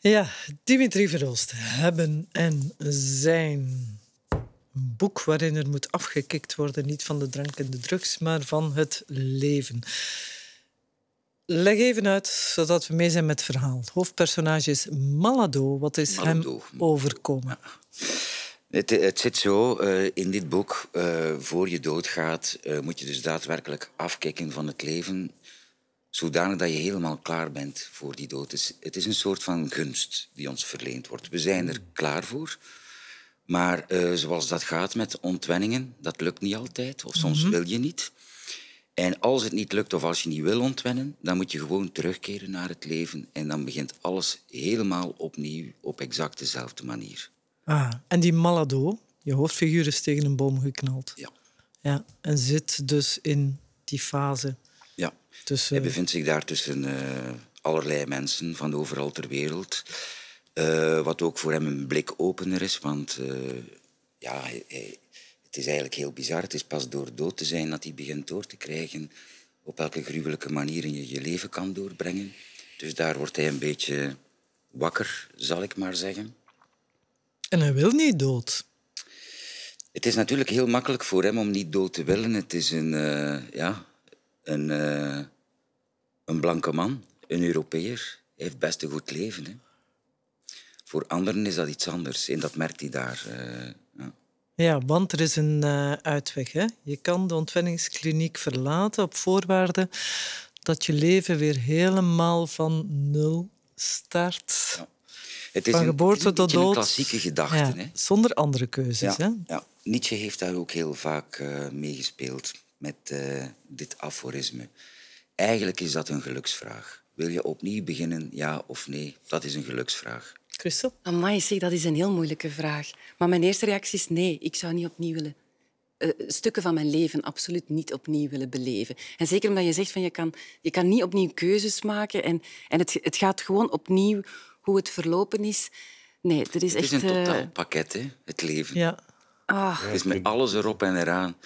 Ja, Dimitri Verhulst, hebben en zijn boek waarin er moet afgekikt worden, niet van de drank en de drugs, maar van het leven. Leg even uit, zodat we mee zijn met het verhaal. Het hoofdpersonage is Malado. Wat is hem overkomen? Het, het, zit zo eh, in dit boek. Eh, voor je doodgaat eh, moet je dus daadwerkelijk afkicken van het leven zodanig dat je helemaal klaar bent voor die dood. Het is, het is een soort van gunst die ons verleend wordt. We zijn er klaar voor. Maar eh, zoals dat gaat met ontwenningen, dat lukt niet altijd. Of soms mhm. wil je niet. En als het niet lukt of als je niet wil ontwennen, dan moet je gewoon terugkeren naar het leven. En dan begint alles helemaal opnieuw op exact dezelfde manier. Ah, en die Malado, je hoofdfiguur is tegen een boom geknald. Ja. ja en zit dus in die fase. Ja, dus, hij eh, bevindt zich daar tussen eh, allerlei mensen van overal ter wereld. Eh, wat ook voor hem een blik opener is, want ja, het is eigenlijk heel bizar. Het is pas door dood te zijn dat hij begint door te krijgen op welke gruwelijke manier je je leven kan doorbrengen. Dus daar wordt hij een beetje wakker, zal ik maar zeggen. En hij wil niet dood. Het is natuurlijk heel makkelijk voor hem om niet dood te willen. Het is een, ja, een, eh, een blanke man, een Europeer, heeft best een goed leven. Hè? Voor anderen is dat iets anders en dat merkt hij daar. Eh, ja. ja. want er is een eh, uitweg. Hè? Je kan de ontwenningskliniek verlaten op voorwaarde dat je leven weer helemaal van nul start. Ja. Het is van geboorte tot dood. Een klassieke gedachte. hè? Zonder andere keuzes. Hè? Nietzsche heeft daar ook heel vaak meegespeeld met eh, dit aforisme. Eigenlijk is dat een geluksvraag. Wil je opnieuw beginnen, ja of nee? Dat is een geluksvraag. Christel? Amai, zeg, dat is een heel moeilijke vraag. Maar mijn eerste reactie is nee, ik zou niet opnieuw willen. Eh, stukken van mijn leven absoluut niet opnieuw willen beleven. En zeker omdat je zegt, van, je, kan, je kan niet opnieuw keuzes maken. En, en het, het gaat gewoon opnieuw hoe het verlopen is. Nee, er is het is een eh, totaal pakket, hè, het leven. Ja. Ach, het is met alles erop en eraan.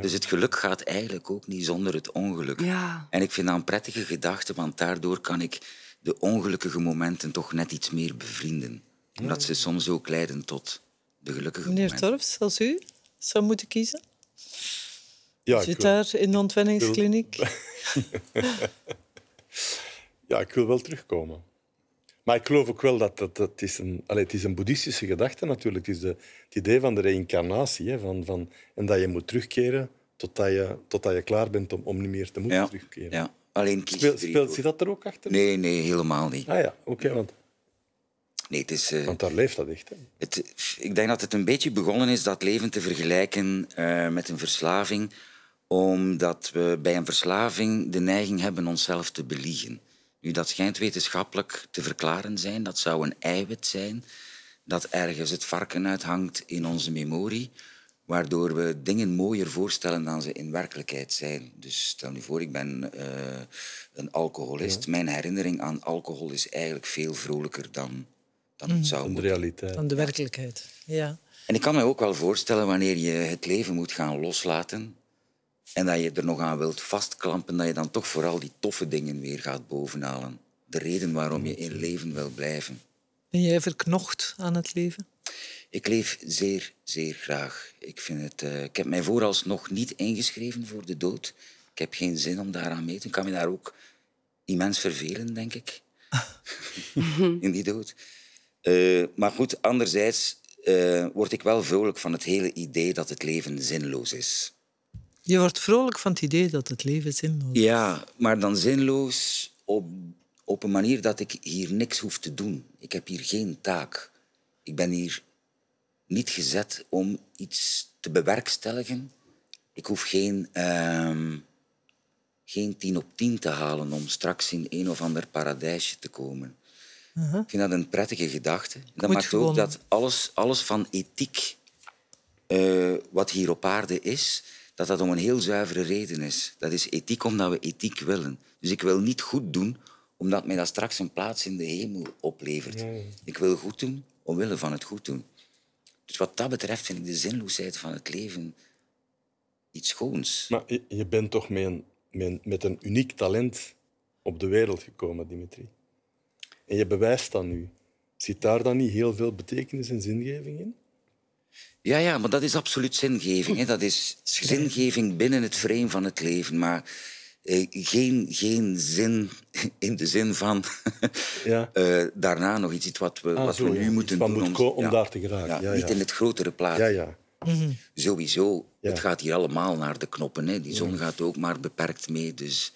Dus het geluk gaat eigenlijk ook niet zonder het ongeluk. Ja. En ik vind dat een prettige gedachte, want daardoor kan ik de ongelukkige momenten toch net iets meer bevrienden. Omdat ze soms ook leiden tot de gelukkige Meneer momenten. Meneer Torfs, als u zou moeten kiezen? Ja, Zit daar in de ontwenningskliniek? ja, ik wil wel terugkomen. Maar ik geloof ook wel dat, dat, dat is een, allez, het is een boeddhistische gedachte natuurlijk. is de, het idee van de reïncarnatie. Hè, van, van, en dat je moet terugkeren totdat je, totdat je klaar bent om, om niet meer te moeten terugkeren. Ja. Alleen Speel, speelt zich dat er ook achter? Nee, nee, helemaal niet. Ah ja, oké. want, nee, het is, eh, want daar leeft dat echt. Hè? Het, ik denk dat het een beetje begonnen is dat leven te vergelijken eh, met een verslaving omdat we bij een verslaving de neiging hebben onszelf te beliegen. Nu, dat schijnt wetenschappelijk te verklaren zijn. Dat zou een eiwit zijn dat ergens het varken uithangt in onze memorie, waardoor we dingen mooier voorstellen dan ze in werkelijkheid zijn. Dus stel nu voor, ik ben eh, een alcoholist. Mijn herinnering aan alcohol is eigenlijk veel vrolijker dan, dan het mm. zou moeten. De realiteit. Dan de werkelijkheid, ja. En ik kan me ook wel voorstellen wanneer je het leven moet gaan loslaten en dat je er nog aan wilt vastklampen, dat je dan toch vooral die toffe dingen weer gaat bovenhalen. De reden waarom je in leven wil blijven. Ben jij verknocht aan het leven? Ik leef zeer, zeer graag. Ik, vind het, eh, ik heb mij vooralsnog niet ingeschreven voor de dood. Ik heb geen zin om daaraan mee te doen. Ik kan me daar ook immens vervelen, denk ik. in die dood. Eh, maar goed, anderzijds eh, word ik wel vrolijk van het hele idee dat het leven zinloos is. Je wordt vrolijk van het idee dat het leven zinloos is. Ja, maar dan zinloos op, op een manier dat ik hier niks hoef te doen. Ik heb hier geen taak. Ik ben hier niet gezet om iets te bewerkstelligen. Ik hoef geen, ehm, geen tien op tien te halen om straks in een of ander paradijsje te komen. Ik vind dat een prettige gedachte. Ik dat maakt ook dat alles, alles van ethiek, eh, wat hier op aarde is, dat dat om een heel zuivere reden is. Dat is ethiek omdat we ethiek willen. Dus ik wil niet goed doen omdat mij dat straks een plaats in de hemel oplevert. Ik wil goed doen omwille van het goed doen. Dus wat dat betreft vind ik de zinloosheid van het leven iets schoons. Maar je bent toch met een, met een uniek talent op de wereld gekomen, Dimitri. En je bewijst dat nu. Zit daar dan niet heel veel betekenis en zingeving in? Ja, ja, maar dat is absoluut zingeving. Hè. Dat is zingeving binnen het frame van het leven. Maar eh, geen, geen zin in de zin van ja. Eh, daarna nog iets, iets wat we, ah, wat we nu moeten doen. Moet om, om ja, daar te geraken. Niet in het grotere plaatje. Ja, ja. Sowieso, het gaat hier allemaal naar de knoppen. Hè. Die zon gaat ook maar beperkt mee. Dus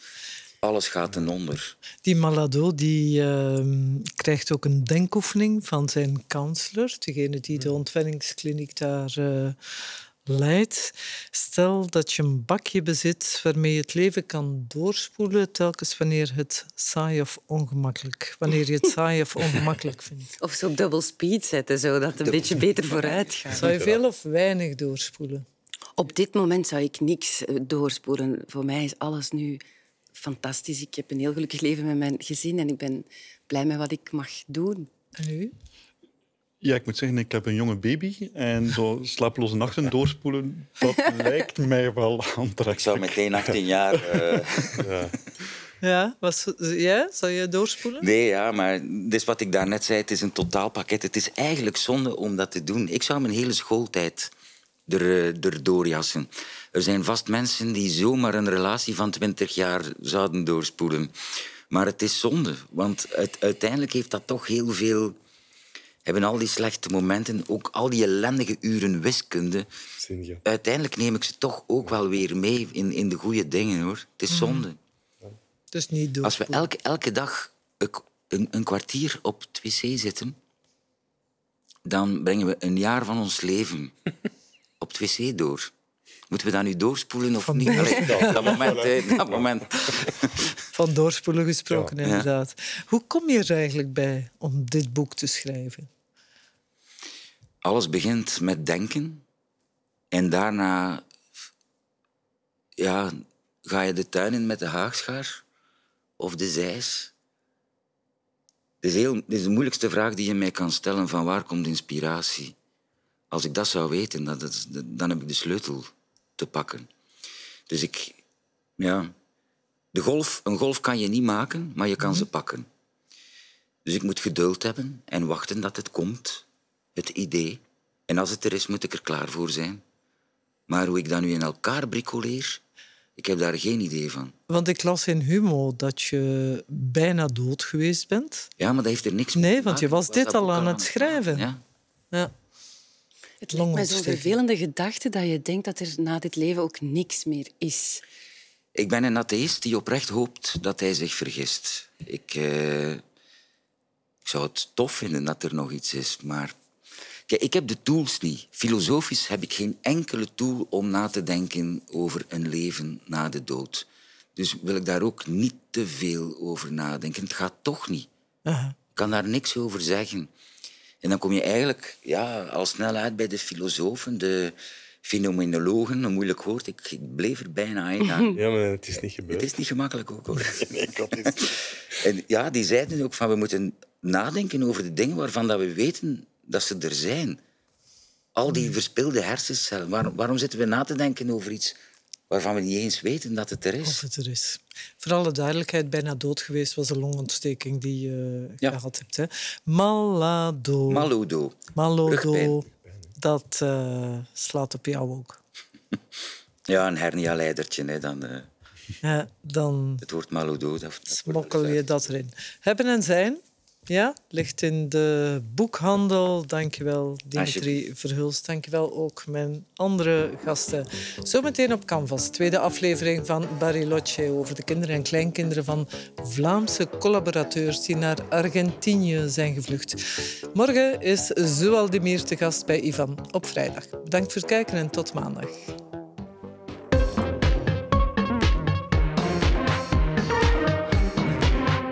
alles gaat ten onder. Die Malado die, ehm, krijgt ook een denkoefening van zijn kansler, degene die de hmm. ontwenningskliniek daar eh, leidt. Stel dat je een bakje bezit waarmee je het leven kan doorspoelen telkens wanneer het saai of ongemakkelijk, wanneer je het saai of ongemakkelijk vindt. Of ze op double speed zetten, zodat het een beetje beter vooruit gaat. Zou je veel of weinig doorspoelen? Op dit moment zou ik niks eh, doorspoelen. Voor mij is alles nu fantastisch. Ik heb een heel gelukkig leven met mijn gezin en ik ben blij met wat ik mag doen. En u? Ja, ik moet zeggen, ik heb een jonge baby en zo slapeloze nachten doorspoelen, dat lijkt mij wel aantrekkelijk. Ik zou meteen 18 jaar... Uh... ja. Ja, ja, zal je doorspoelen? Nee, ja, maar dus wat ik daarnet zei, het is een totaalpakket. Het is eigenlijk zonde om dat te doen. Ik zou mijn hele schooltijd er, eh, er doorjassen. Er zijn vast mensen die zomaar een relatie van 20 jaar zouden doorspoelen. Maar het is zonde, want uiteindelijk heeft dat toch heel veel. Hebben al die slechte momenten, ook al die ellendige uren wiskunde. Uiteindelijk neem ik ze toch ook wel weer mee in, in de goede dingen hoor. Het is mm. zonde. Het is niet Als we elke, elke dag een, een kwartier op het wc zitten, dan brengen we een jaar van ons leven het wc door. Moeten we dat nu doorspoelen of niet? dat, moment, dat moment. Van doorspoelen gesproken, inderdaad. Hoe kom je er eigenlijk bij om dit boek te schrijven? Alles begint met denken. En daarna ja, ga je de tuin in met de haagschaar of de zeis. Het is, is de moeilijkste vraag die je mij kan stellen: van waar komt inspiratie? Als ik dat zou weten, dat, dan heb ik de sleutel te pakken. Dus ik, ja, de golf, een golf kan je niet maken, maar je kan ze mhm. pakken. Dus ik moet geduld hebben en wachten dat het komt, het idee. En als het er is, moet ik er klaar voor zijn. Maar hoe ik dat nu in elkaar bricoleer, ik heb daar geen idee van. Want ik las in Humo dat je bijna dood geweest bent. Ja, maar dat heeft er niks mee nee, te maken. Nee, want je was, dit al aan, aan het schrijven. Ja. ja. Het lijkt zo'n vervelende gedachte dat je denkt dat er na dit leven ook niks meer is. Ik ben een atheïst die oprecht hoopt dat hij zich vergist. Ik, eh, ik zou het tof vinden dat er nog iets is, maar... Kijk, ik heb de tools niet. Filosofisch heb ik geen enkele tool om na te denken over een leven na de dood. Dus wil ik daar ook niet te veel over nadenken. Het gaat toch niet. Ik kan daar niks over zeggen. En dan kom je eigenlijk ja, al snel uit bij de filosofen, de fenomenologen, een moeilijk woord. Ik, bleef er bijna in Ja, maar het is niet gebeurd. Het is niet gemakkelijk ook, hoor. Nee, ik had niet. En ja, die zeiden ook van, we moeten nadenken over de dingen waarvan dat we weten dat ze er zijn. Al die hmm. verspilde hersencellen. waarom zitten we na te denken over iets waarvan we niet eens weten dat het er is. Of het er is. Voor alle duidelijkheid, bijna dood geweest was de longontsteking die eh, je gehad hebt. Hè? Malado. Maludo. Maludo. Dat eh, slaat op jou ook. ja, een hernia-leidertje. Hè, dan, eh, ja, dan... Het woord maludo. Dat, dat smokkel je dat erin. Hebben en zijn ja, ligt in de boekhandel. Dankjewel, Dimitri Verhulst. Dankjewel ook mijn andere gasten. Zometeen op Canvas, tweede aflevering van Bariloche over de kinderen en kleinkinderen van Vlaamse collaborateurs die naar Argentinië zijn gevlucht. Morgen is Zoaldemir te gast bij Ivan op vrijdag. Bedankt voor het kijken en tot maandag.